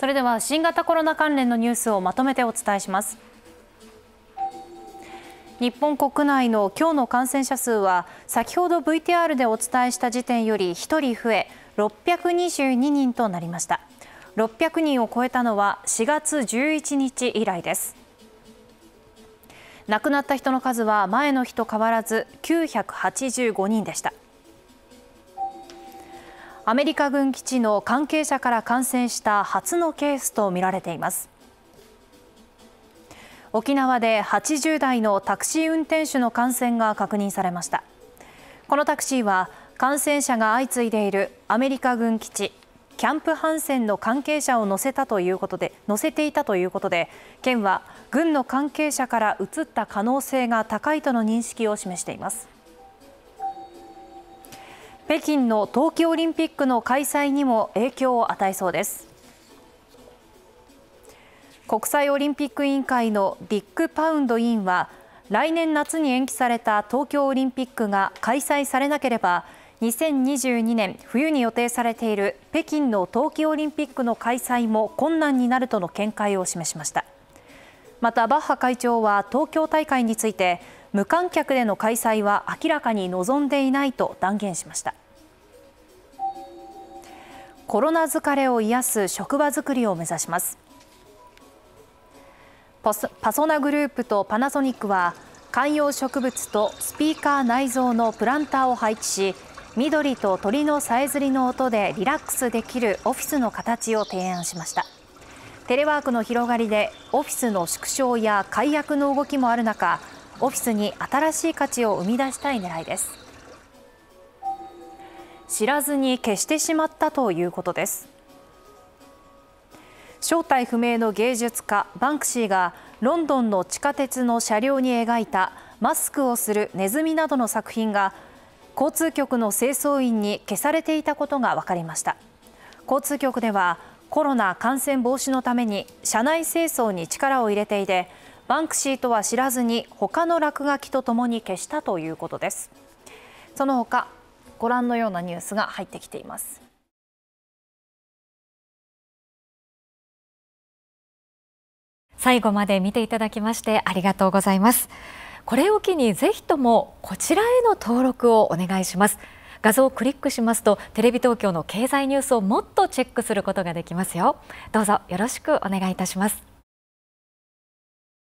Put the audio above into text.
それでは新型コロナ関連のニュースをまとめてお伝えします日本国内の今日の感染者数は先ほど VTR でお伝えした時点より1人増え622人となりました600人を超えたのは4月11日以来です亡くなった人の数は前の日と変わらず985人でしたアメリカ軍基地の関係者から感染した初のケースとみられています沖縄で80代のタクシー運転手の感染が確認されましたこのタクシーは感染者が相次いでいるアメリカ軍基地キャンプハンセンの関係者を乗せたということで乗せていたということで県は軍の関係者から移った可能性が高いとの認識を示しています北京の冬季オリンピックの開催にも影響を与えそうです国際オリンピック委員会のディック・パウンド委員は来年夏に延期された東京オリンピックが開催されなければ2022年冬に予定されている北京の冬季オリンピックの開催も困難になるとの見解を示しましたまたバッハ会長は東京大会について無観客での開催は明らかに望んでいないと断言しましたコロナ疲れを癒す職場づくりを目指しますパソナグループとパナソニックは観葉植物とスピーカー内蔵のプランターを配置し緑と鳥のさえずりの音でリラックスできるオフィスの形を提案しましたテレワークの広がりでオフィスの縮小や解約の動きもある中オフィスに新しい価値を生み出したい狙いです知らずに消してしまったということです正体不明の芸術家バンクシーがロンドンの地下鉄の車両に描いたマスクをするネズミなどの作品が交通局の清掃員に消されていたことが分かりました交通局ではコロナ感染防止のために車内清掃に力を入れていてバンクシーとは知らずに他の落書きとともに消したということですその他ご覧のようなニュースが入ってきています最後まで見ていただきましてありがとうございますこれを機にぜひともこちらへの登録をお願いします画像をクリックしますとテレビ東京の経済ニュースをもっとチェックすることができますよどうぞよろしくお願いいたします